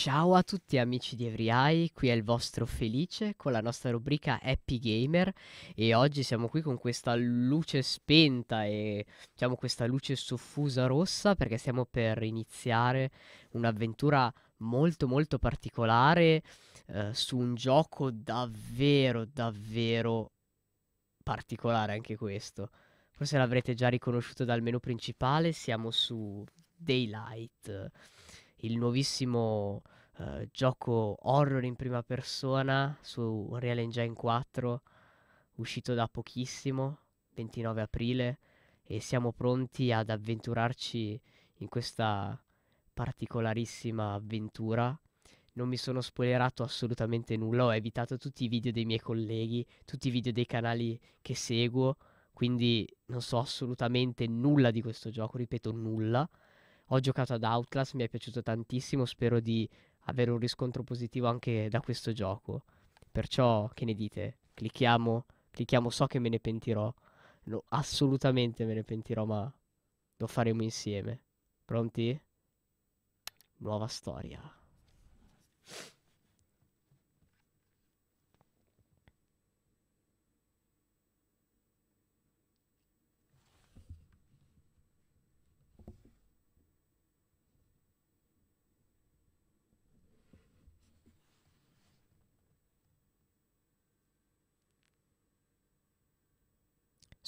Ciao a tutti amici di EveryEye, qui è il vostro Felice con la nostra rubrica Happy Gamer e oggi siamo qui con questa luce spenta e diciamo questa luce soffusa rossa perché stiamo per iniziare un'avventura molto molto particolare eh, su un gioco davvero davvero particolare anche questo. Forse l'avrete già riconosciuto dal menu principale, siamo su Daylight il nuovissimo eh, gioco horror in prima persona su Real Engine 4, uscito da pochissimo, 29 aprile, e siamo pronti ad avventurarci in questa particolarissima avventura. Non mi sono spoilerato assolutamente nulla, ho evitato tutti i video dei miei colleghi, tutti i video dei canali che seguo, quindi non so assolutamente nulla di questo gioco, ripeto nulla ho giocato ad Outlast, mi è piaciuto tantissimo, spero di avere un riscontro positivo anche da questo gioco. Perciò, che ne dite? Clicchiamo, clicchiamo, so che me ne pentirò. No, assolutamente me ne pentirò, ma lo faremo insieme. Pronti? Nuova storia.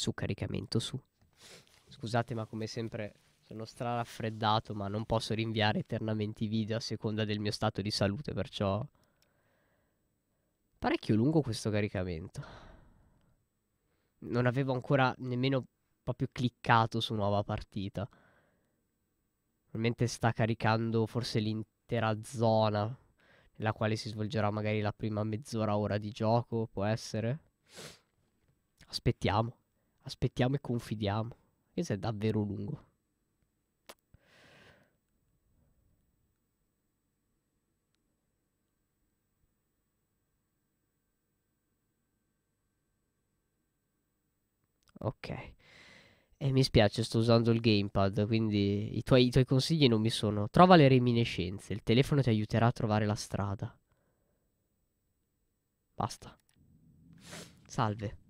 su caricamento su. Scusate, ma come sempre sono straraffreddato, ma non posso rinviare eternamente i video a seconda del mio stato di salute, perciò parecchio lungo questo caricamento. Non avevo ancora nemmeno proprio cliccato su nuova partita. Probabilmente sta caricando forse l'intera zona nella quale si svolgerà magari la prima mezz'ora ora di gioco, può essere. Aspettiamo. Aspettiamo e confidiamo. Questo è davvero lungo. Ok. E mi spiace, sto usando il gamepad, quindi i tuoi, i tuoi, consigli non mi sono. Trova le reminiscenze, il telefono ti aiuterà a trovare la strada. Basta. Salve.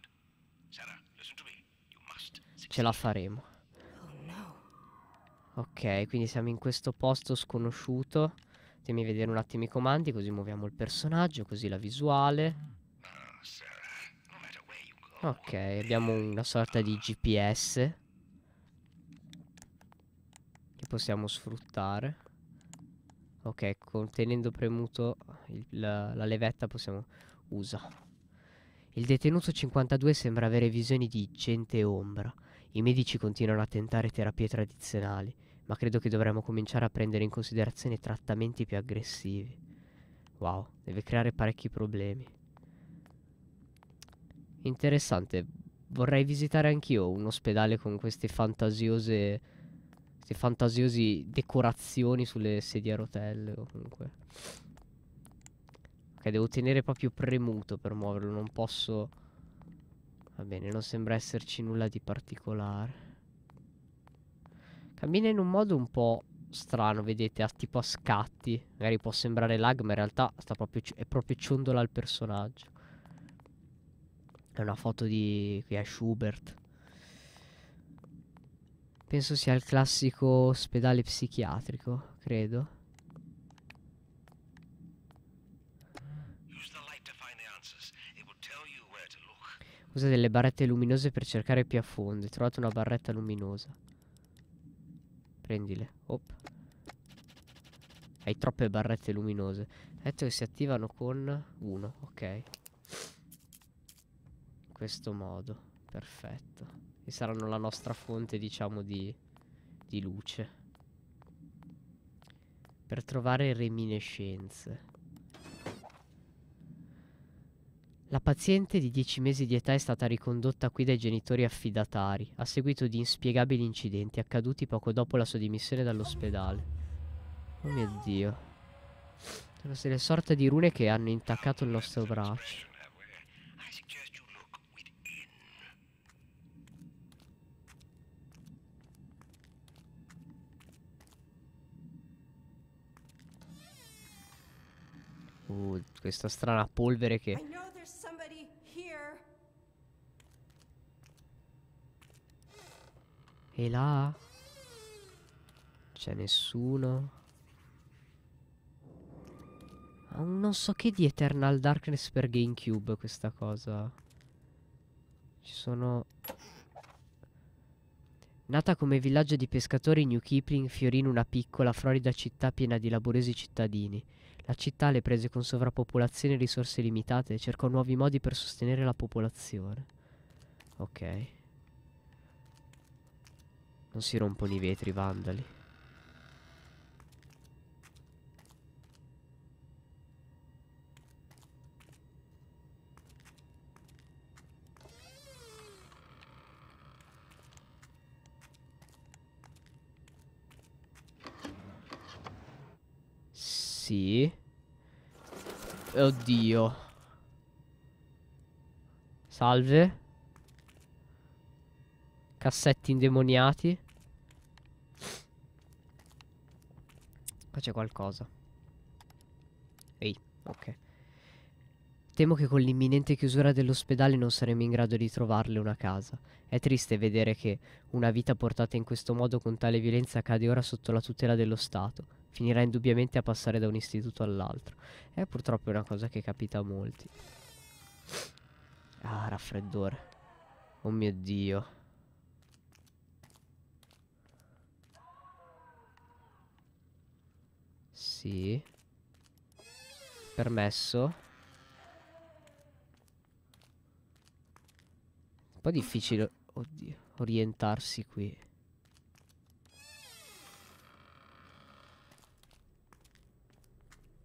Ce la faremo. Ok, quindi siamo in questo posto sconosciuto. Fatemi vedere un attimo i comandi, così muoviamo il personaggio, così la visuale. Ok, abbiamo una sorta di GPS che possiamo sfruttare. Ok, contenendo premuto il, la, la levetta possiamo... Usa. Il detenuto 52 sembra avere visioni di gente ombra. I medici continuano a tentare terapie tradizionali, ma credo che dovremmo cominciare a prendere in considerazione trattamenti più aggressivi. Wow, deve creare parecchi problemi. Interessante. Vorrei visitare anch'io un ospedale con queste fantasiose... Queste fantasiosi decorazioni sulle sedie a rotelle o comunque. Ok, devo tenere proprio premuto per muoverlo, non posso... Va bene, non sembra esserci nulla di particolare. Cammina in un modo un po' strano, vedete, a ah, tipo a scatti. Magari può sembrare lag, ma in realtà proprio è proprio ciondola il personaggio. È una foto di... qui a Schubert. Penso sia il classico ospedale psichiatrico, credo. Usa delle barrette luminose per cercare più a fondo. Hai trovato una barretta luminosa. Prendile. Op. Hai troppe barrette luminose. Hai detto che si attivano con uno. Ok. In questo modo. Perfetto. E saranno la nostra fonte, diciamo, di, di luce. Per trovare reminiscenze. La paziente di 10 mesi di età è stata ricondotta qui dai genitori affidatari, a seguito di inspiegabili incidenti accaduti poco dopo la sua dimissione dall'ospedale. Oh mio dio. Sono delle sorte di rune che hanno intaccato il nostro braccio. Uh, questa strana polvere che E là? C'è nessuno? Ha ah, un non so che di Eternal Darkness per Gamecube questa cosa. Ci sono... Nata come villaggio di pescatori, New Kipling fiorì in una piccola, florida città piena di laboresi cittadini. La città, le prese con sovrappopolazione e risorse limitate, cercò nuovi modi per sostenere la popolazione. Ok. Ok. Non si rompono i vetri, vandali. Sì. Oddio. Salve. Cassetti indemoniati. Qua c'è qualcosa. Ehi, ok. Temo che con l'imminente chiusura dell'ospedale non saremo in grado di trovarle una casa. È triste vedere che una vita portata in questo modo con tale violenza cade ora sotto la tutela dello Stato. Finirà indubbiamente a passare da un istituto all'altro. È purtroppo una cosa che capita a molti. Ah, raffreddore. Oh mio Dio. Sì. Permesso. Un po' difficile oddio, orientarsi qui.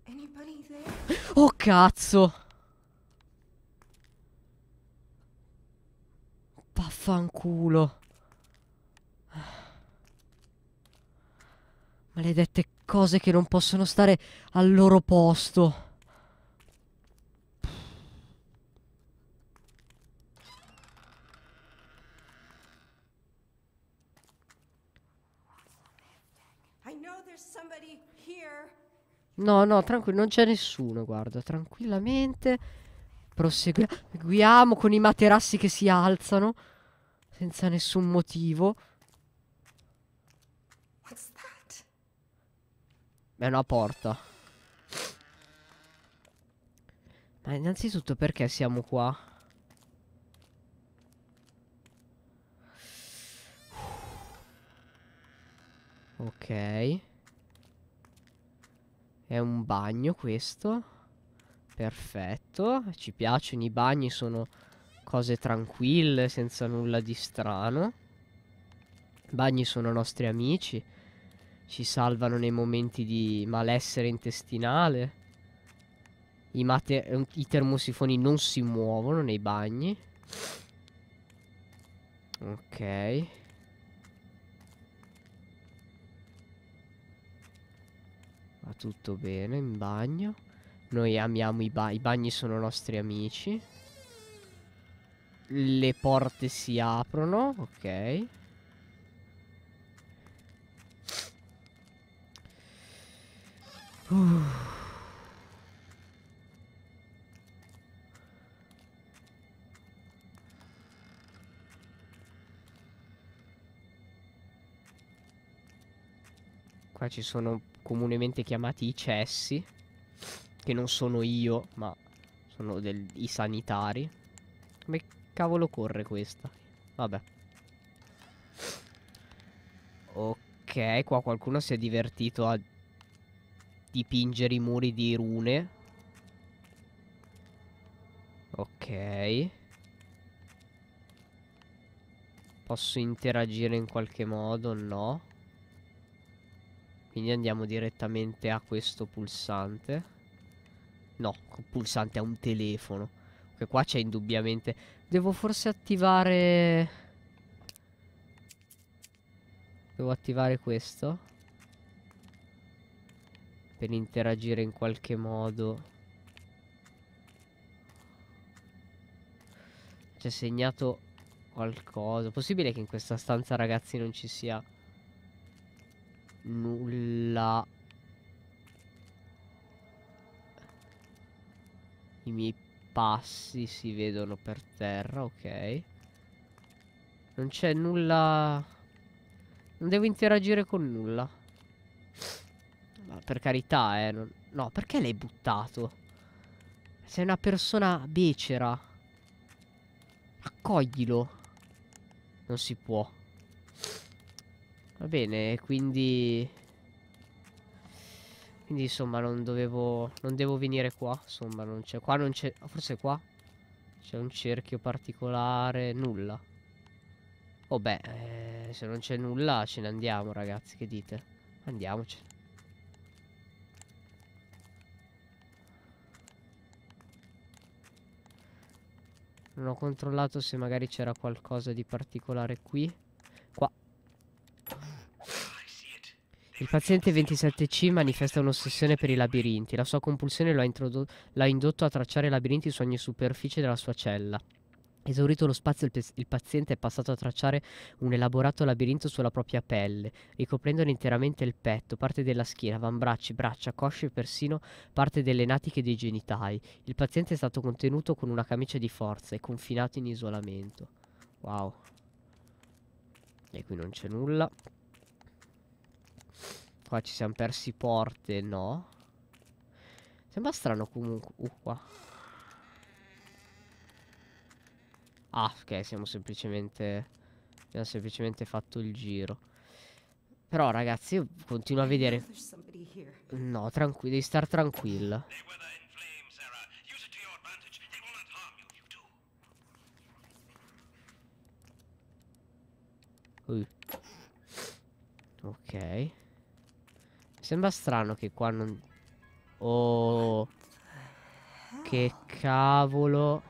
Oh cazzo! Paffanculo. Maledette cose che non possono stare al loro posto. No, no, tranquillo, non c'è nessuno, guarda, tranquillamente proseguiamo con i materassi che si alzano senza nessun motivo. È una porta. Ma innanzitutto perché siamo qua? Ok. È un bagno questo. Perfetto. Ci piacciono i bagni, sono cose tranquille, senza nulla di strano. I bagni sono nostri amici ci salvano nei momenti di malessere intestinale. I, ehm, I, termosifoni non si muovono nei bagni. Ok. Va tutto bene in bagno. Noi amiamo i bagni. I bagni sono nostri amici. Le porte si aprono. Ok. all'epoca ci sono comunemente chiamati i cessi, che non sono io, ma sono del, i sanitari. Come cavolo corre questa? Vabbè. Ok, qua qualcuno si è divertito a dipingere i muri di rune. Ok. Posso interagire in qualche modo? No. Quindi andiamo direttamente a questo pulsante. No, pulsante a un telefono. Che qua c'è indubbiamente... Devo forse attivare... Devo attivare questo. Per interagire in qualche modo. C'è segnato qualcosa. Possibile che in questa stanza, ragazzi, non ci sia nulla I miei passi si vedono per terra, ok Non c'è nulla Non devo interagire con nulla Ma per carità, eh non... No, perché l'hai buttato? Sei una persona becera Accoglilo Non si può Va bene, quindi... Quindi insomma non dovevo... Non devo venire qua, insomma non c'è... Qua non c'è... Forse qua? C'è un cerchio particolare... Nulla. Oh beh, eh, se non c'è nulla ce ne andiamo ragazzi, che dite? Andiamoci. Non ho controllato se magari c'era qualcosa di particolare qui. Il paziente 27C manifesta un'ossessione per i labirinti. La sua compulsione l'ha, ha, lo indotto a tracciare labirinti su ogni superficie della sua cella. Esaurito lo spazio, il, il, paziente è passato a tracciare un elaborato labirinto sulla propria pelle, ricoprendone interamente il petto, parte della schiena, avambracci, braccia, cosce e persino parte delle natiche dei genitali. Il paziente è stato contenuto con una camicia di forza e confinato in isolamento. Wow. E qui non c'è nulla. Qua ci siamo persi porte, no? Sembra strano comunque. Uh, qua. Ah, ok, siamo semplicemente... Abbiamo semplicemente fatto il giro. Però, ragazzi, io continuo a vedere... No, tranquillo, devi star tranquilla. Ok. Sembra strano che qua non... Oh... Che cavolo...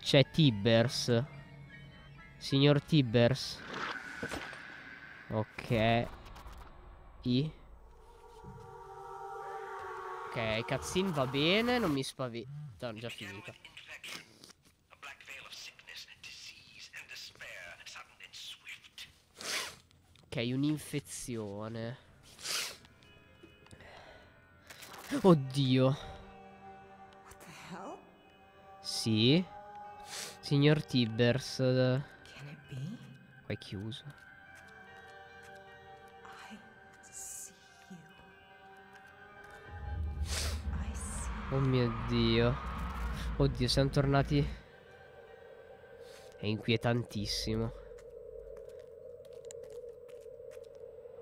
C'è Tibbers. Signor Tibbers. Ok. I. Ok, cazzin va bene, non mi spaventa. Già finita. Ok, un'infezione. Oddio. Sì. Signor Tibbers. Qua è chiuso. Oh mio dio. Oddio, siamo tornati. È inquietantissimo.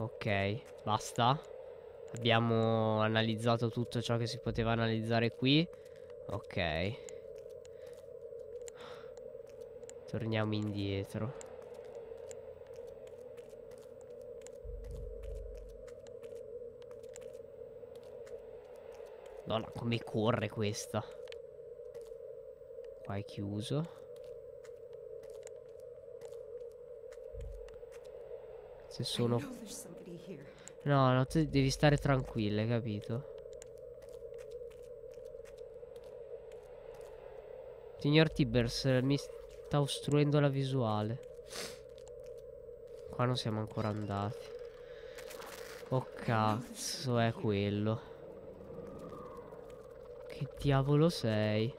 Ok, basta. Abbiamo analizzato tutto ciò che si poteva analizzare qui. Ok. Torniamo indietro. Madonna, come corre questa. Qua è chiuso. se sono... No, no, tu devi stare tranquilla, capito? Signor Tibbers, mi sta ostruendo la visuale. Qua non siamo ancora andati. Oh cazzo, è quello. Che diavolo sei?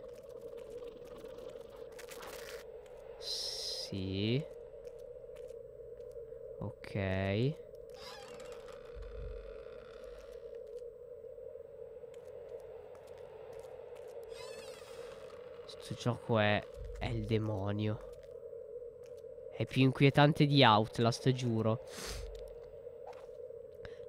Sì. Ok. Questo gioco è... è il demonio. È più inquietante di Outlast, giuro.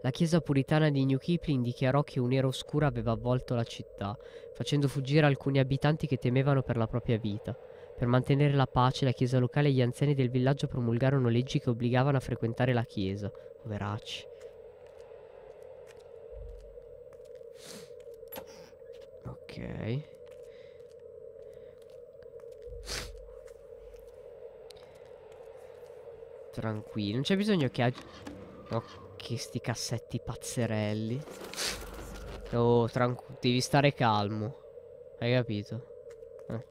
La chiesa puritana di New Kipling dichiarò che un'era oscura aveva avvolto la città, facendo fuggire alcuni abitanti che temevano per la propria vita. Per mantenere la pace, la chiesa locale e gli anziani del villaggio promulgarono leggi che obbligavano a frequentare la chiesa. Poveracci. Ok. Tranquillo, non c'è bisogno che... Ag... Oh, che sti cassetti pazzerelli. Oh, tranquillo, devi stare calmo. Hai capito? Eh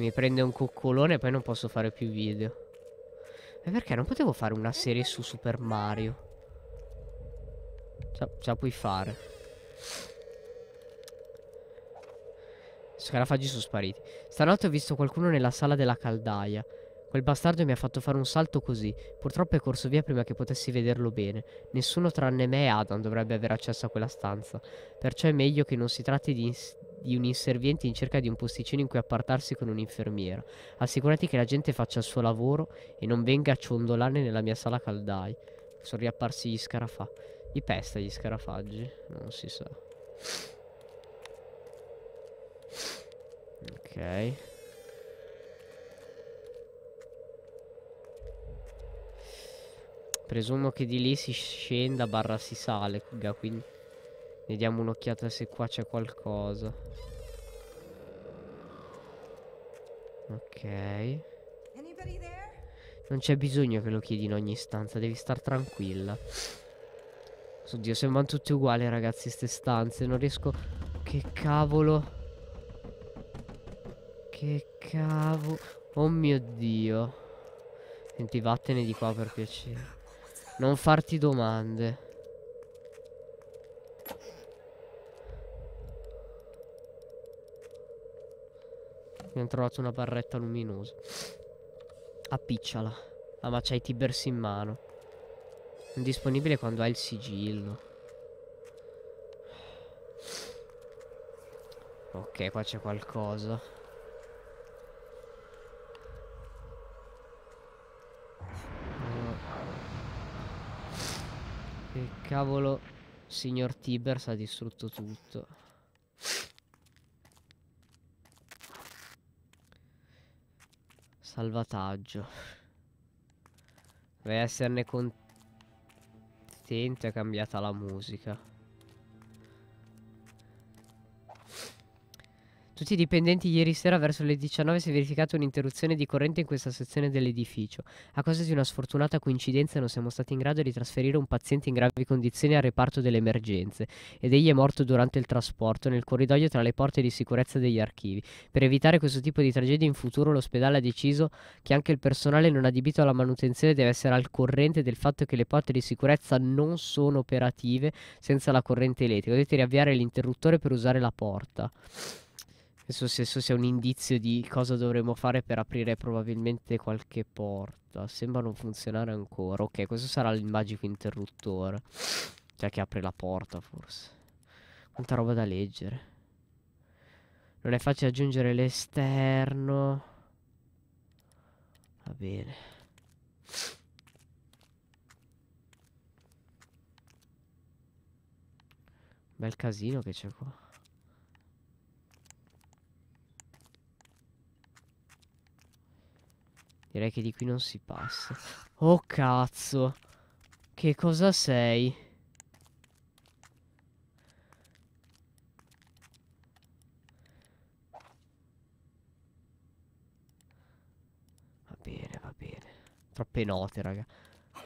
mi prende un coccolone e poi non posso fare più video. E perché non potevo fare una serie su Super Mario? Ce, ce la puoi fare. Scarafaggi sono spariti. Stanotte ho visto qualcuno nella sala della caldaia. Quel bastardo mi ha fatto fare un salto così. Purtroppo è corso via prima che potessi vederlo bene. Nessuno tranne me e Adam dovrebbe avere accesso a quella stanza. Perciò è meglio che non si tratti di, di un inserviente in cerca di un posticino in cui appartarsi con un'infermiera. Assicurati che la gente faccia il suo lavoro e non venga a ciondolare nella mia sala caldai. Sono riapparsi gli scarafaggi. Gli pesta gli scarafaggi? Non si sa. Ok. Presumo che di lì si scenda barra si sale, quindi ne diamo un'occhiata se qua c'è qualcosa. Ok. Non c'è bisogno che lo chiedi in ogni stanza, devi star tranquilla. Oddio, sembrano tutte uguali ragazzi queste stanze, non riesco... Che cavolo... Che cavolo... Oh mio Dio. Senti, vattene di qua per piacere. Non farti domande. Abbiamo trovato una barretta luminosa. Appicciala. Ah, ma c'hai Tibers in mano. Disponibile quando hai il sigillo. Ok, qua c'è qualcosa. Cavolo, signor Tibers ha distrutto tutto. Salvataggio. Deve esserne contento, è cambiata la musica. Tutti i dipendenti ieri sera verso le 19 si è verificata un'interruzione di corrente in questa sezione dell'edificio. A causa di una sfortunata coincidenza non siamo stati in grado di trasferire un paziente in gravi condizioni al reparto delle emergenze ed egli è morto durante il trasporto nel corridoio tra le porte di sicurezza degli archivi. Per evitare questo tipo di tragedie in futuro l'ospedale ha deciso che anche il personale non adibito alla manutenzione deve essere al corrente del fatto che le porte di sicurezza non sono operative senza la corrente elettrica. Dovete riavviare l'interruttore per usare la porta. Penso stesso sia un indizio di cosa dovremmo fare per aprire probabilmente qualche porta. Sembra non funzionare ancora. Ok, questo sarà il magico interruttore. Cioè che apre la porta forse. Quanta roba da leggere. Non è facile aggiungere l'esterno. Va bene. Bel casino che c'è qua. Direi che di qui non si passa. Oh cazzo. Che cosa sei? Va bene, va bene. Troppe note, raga. Oh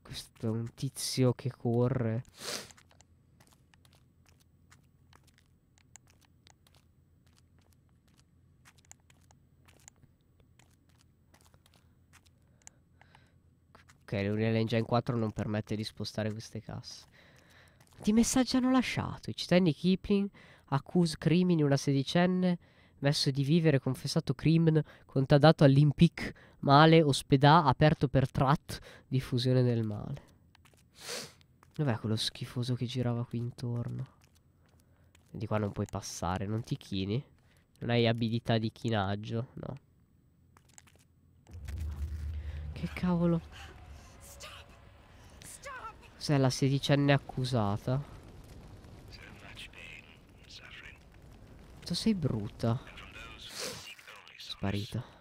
Questo è un tizio che corre. ok, l'Unreal Engine 4 non permette di spostare queste casse. Di messaggi hanno lasciato. I cittadini Kipling accusa crimini una sedicenne messo di vivere, confessato crimine contadato all'impic, male, ospedà, aperto per trat, diffusione del male. Dov'è quello schifoso che girava qui intorno? Di qua non puoi passare, non ti chini? Non hai abilità di chinaggio? No. Che cavolo? Cos'è la sedicenne accusata? Tu sei brutta. Sparita.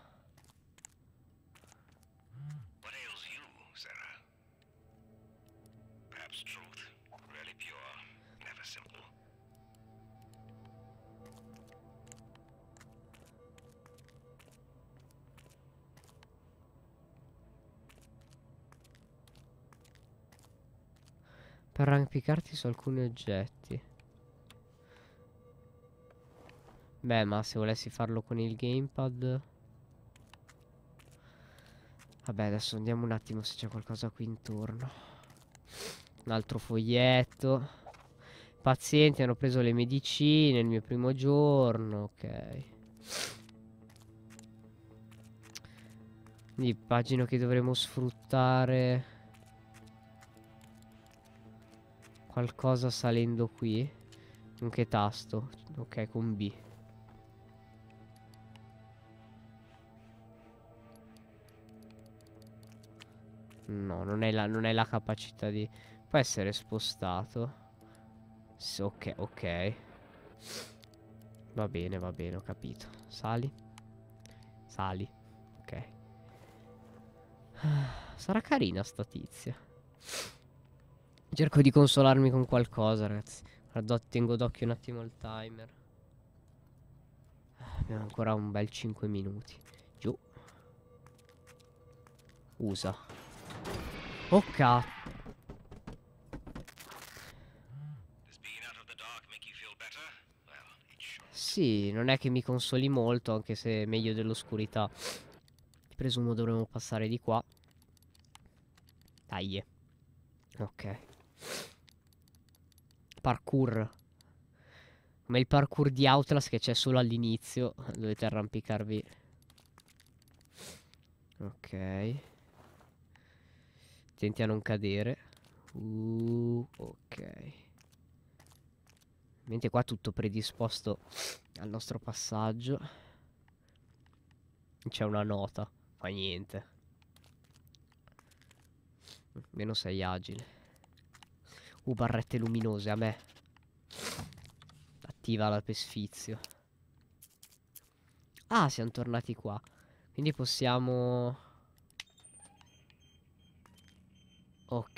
arrampicarti su alcuni oggetti. Beh, ma se volessi farlo con il gamepad... Vabbè, adesso andiamo un attimo se c'è qualcosa qui intorno. Un altro foglietto. pazienti hanno preso le medicine il mio primo giorno, ok. Quindi immagino che dovremo sfruttare... qualcosa salendo qui. In che tasto? Ok, con B. No, non è la, non è la capacità di... Può essere spostato. S ok, ok. Va bene, va bene, ho capito. Sali. Sali. Ok. Sarà carina sta tizia. Cerco di consolarmi con qualcosa, ragazzi. Guarda, tengo d'occhio un attimo il timer. Ah, abbiamo ancora un bel 5 minuti. Giù. Usa. Oh cazzo. Sì, non è che mi consoli molto, anche se è meglio dell'oscurità. Presumo dovremmo passare di qua. Taglie. Ok parkour. Come il parkour di Outlast che c'è solo all'inizio. Dovete arrampicarvi. Ok. Attenti a non cadere. Uh, ok. Mentre qua tutto predisposto al nostro passaggio. C'è una nota. Fa niente. Meno sei agile. Uh, barrette luminose, a me. Attiva la per Ah, siamo tornati qua. Quindi possiamo... Ok.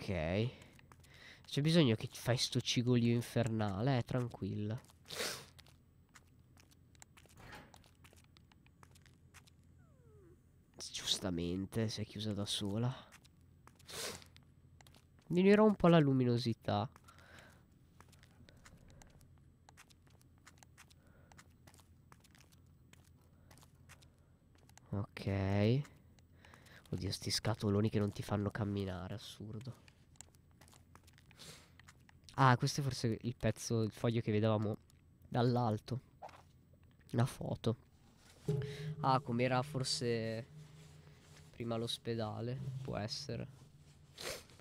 C'è bisogno che fai sto cigolio infernale, eh, tranquilla. Giustamente, si è chiusa da sola. Migliorerò un po' la luminosità. Ok. Oddio, sti scatoloni che non ti fanno camminare, assurdo. Ah, questo è forse il pezzo, il foglio che vedevamo dall'alto. La foto. Ah, com'era forse prima l'ospedale, può essere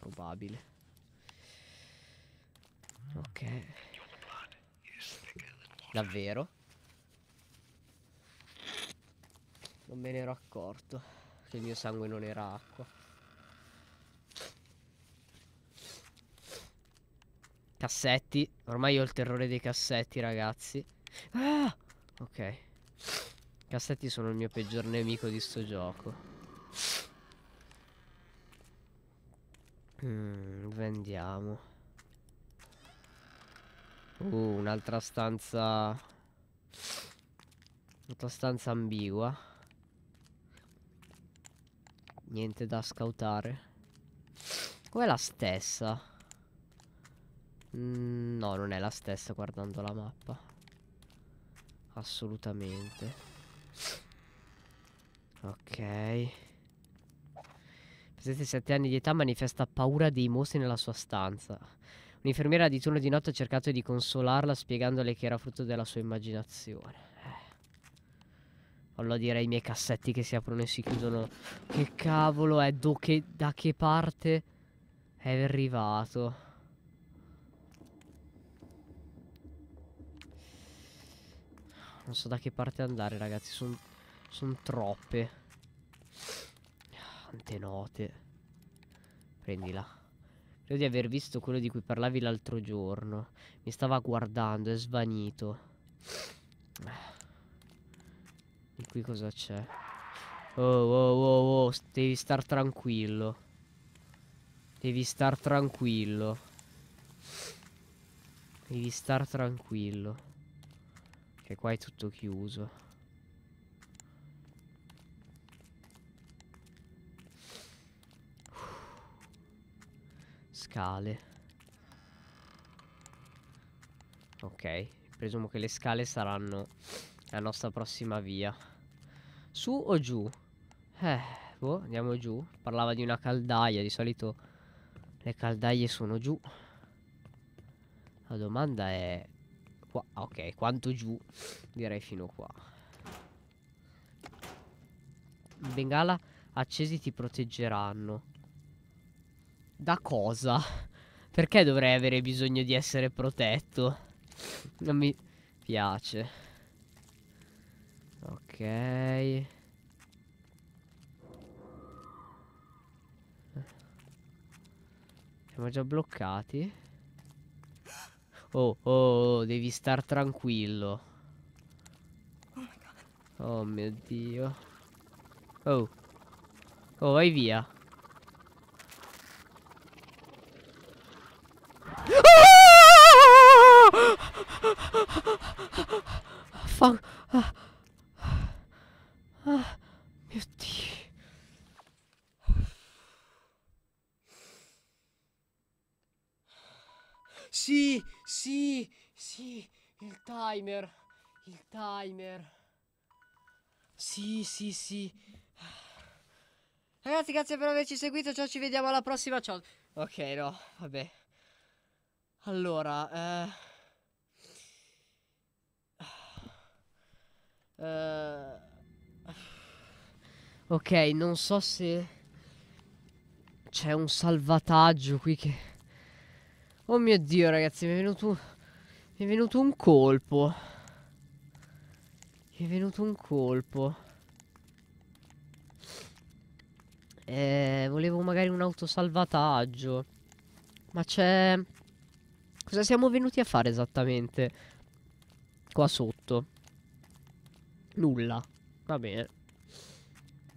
probabile. Ok. Davvero? Non me ne ero accorto che il mio sangue non era acqua. Cassetti. Ormai ho il terrore dei cassetti, ragazzi. Ah! Ok. Cassetti sono il mio peggior nemico di sto gioco. Mm, vendiamo. Uh, un'altra stanza... Un'altra stanza ambigua. Niente da scautare. O è la stessa? Mm, no, non è la stessa guardando la mappa. Assolutamente. Ok. 67 anni di età, manifesta paura dei mostri nella sua stanza. Un'infermiera di turno di notte ha cercato di consolarla spiegandole che era frutto della sua immaginazione. Eh. Allora direi i miei cassetti che si aprono e si chiudono. Che cavolo è? Che, da che parte è arrivato? Non so da che parte andare ragazzi, sono son troppe. Tante note. Prendila. Credo di aver visto quello di cui parlavi l'altro giorno. Mi stava guardando, è svanito. Eh. E qui cosa c'è? Oh, oh, oh, oh, devi star tranquillo. Devi star tranquillo. Devi star tranquillo. Che qua è tutto chiuso. scale. Ok, presumo che le scale saranno la nostra prossima via. Su o giù? Eh, boh, andiamo giù. Parlava di una caldaia, di solito le caldaie sono giù. La domanda è... Qua, ok, quanto giù? Direi fino qua. Bengala, accesi ti proteggeranno. Da cosa? Perché dovrei avere bisogno di essere protetto? Non mi piace. Ok. Siamo già bloccati. Oh, oh, oh devi star tranquillo. Oh, oh mio dio. Oh. Oh, vai via. fango. Ah, ah, ah, mio Dio. Sì, sì, sì, il timer, il timer. Sì, sì, sì. Ragazzi, grazie per averci seguito, ciao, ci vediamo alla prossima, ciao. Ok, no, vabbè. Allora, eh... Uh, ok, non so se c'è un salvataggio qui che... Oh mio Dio, ragazzi, mi è venuto... Mi è venuto un colpo. Mi è venuto un colpo. Eh, volevo magari un autosalvataggio. Ma c'è... Cosa siamo venuti a fare esattamente? Qua sotto. Nulla. Va bene.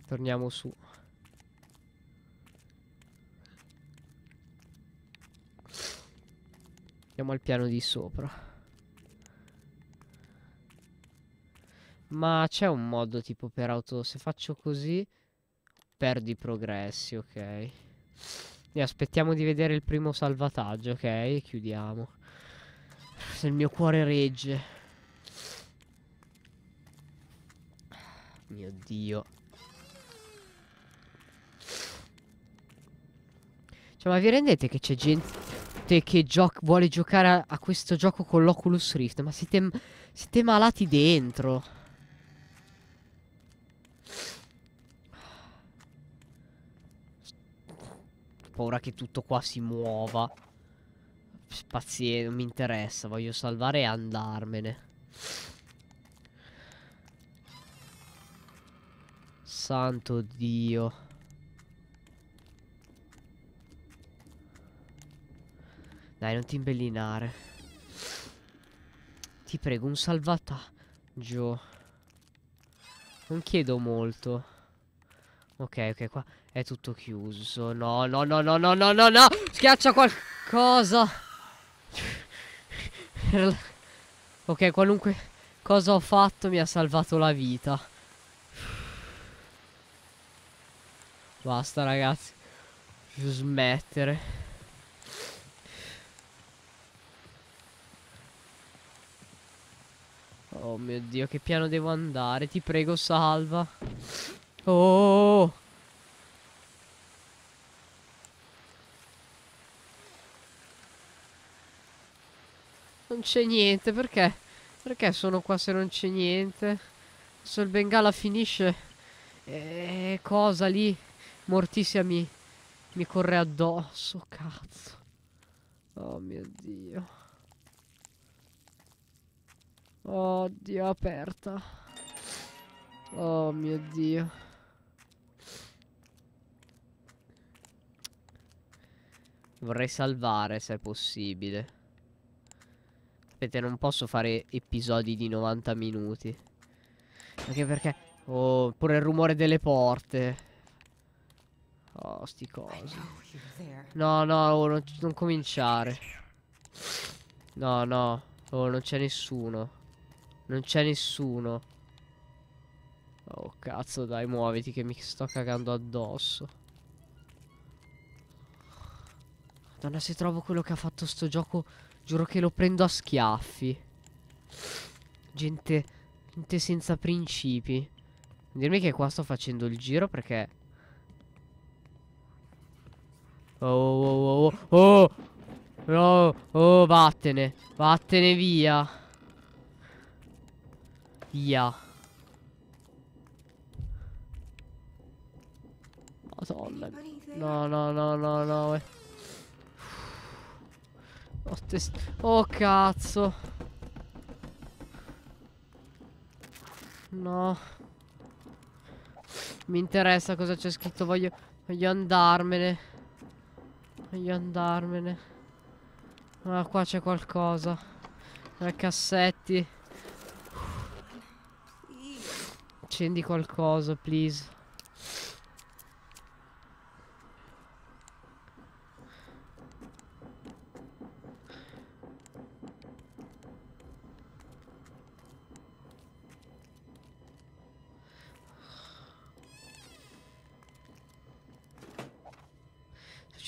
Torniamo su. Andiamo al piano di sopra. Ma c'è un modo tipo per auto... Se faccio così... Perdi progressi, ok. E aspettiamo di vedere il primo salvataggio, ok? Chiudiamo. Se il mio cuore regge. Mio dio. Cioè, ma vi rendete che c'è gente che gio vuole giocare a, a, questo gioco con l'Oculus Rift? Ma siete, siete malati dentro. paura che tutto qua si muova. Pazienza, non mi interessa. Voglio salvare e andarmene. santo Dio. Dai, non ti imbellinare. Ti prego, un salvataggio. Non chiedo molto. Ok, ok, qua è tutto chiuso. No, no, no, no, no, no, no, no. Schiaccia qualcosa. ok, qualunque cosa ho fatto mi ha salvato la vita. Basta ragazzi smettere Oh mio dio che piano devo andare Ti prego salva Oh Non c'è niente perché? Perché sono qua se non c'è niente? Se il bengala finisce eh, Cosa lì? Mortissima mi, mi corre addosso, cazzo. Oh mio Dio. Oddio, aperta. Oh mio Dio. Vorrei salvare se è possibile. Sapete, non posso fare episodi di 90 minuti. Anche perché... Oh, pure il rumore delle porte. Oh, sti cosi. No, no, oh, non, non, cominciare. No, no. Oh, non c'è nessuno. Non c'è nessuno. Oh, cazzo, dai, muoviti che mi sto cagando addosso. Madonna, se trovo quello che ha fatto sto gioco, giuro che lo prendo a schiaffi. Gente, gente senza principi. Dirmi che qua sto facendo il giro perché... Oh oh, oh, oh, oh, oh. No, oh, vattene. Vattene via. Via. Madonna. No, no, no, no, no. Eh. oh cazzo. No. Mi interessa cosa c'è scritto, voglio, voglio andarmene. Meglio andarmene. Ma ah, qua c'è qualcosa. Eh, cassetti. Accendi qualcosa, please.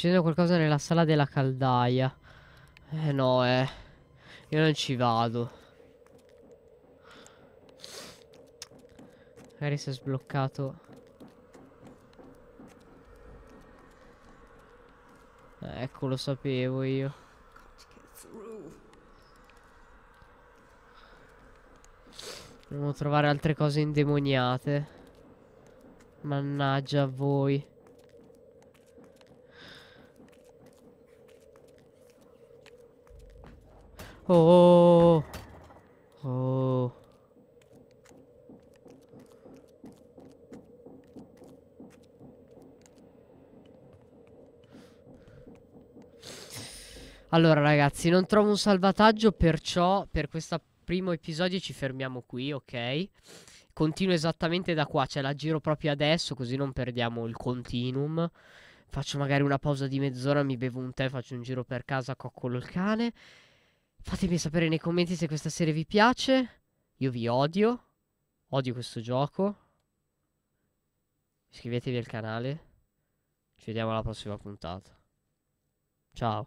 succede qualcosa nella sala della caldaia. Eh no, eh. Io non ci vado. Magari si è sbloccato. Eh, ecco, lo sapevo io. Dobbiamo trovare altre cose indemoniate. Mannaggia a voi. Oh. Oh. Allora ragazzi, non trovo un salvataggio, perciò per questo primo episodio ci fermiamo qui, ok? Continuo esattamente da qua, cioè la giro proprio adesso, così non perdiamo il continuum. Faccio magari una pausa di mezz'ora, mi bevo un tè, faccio un giro per casa, coccolo il cane. Fatemi sapere nei commenti se questa serie vi piace. Io vi odio. Odio questo gioco. Iscrivetevi al canale. Ci vediamo alla prossima puntata. Ciao.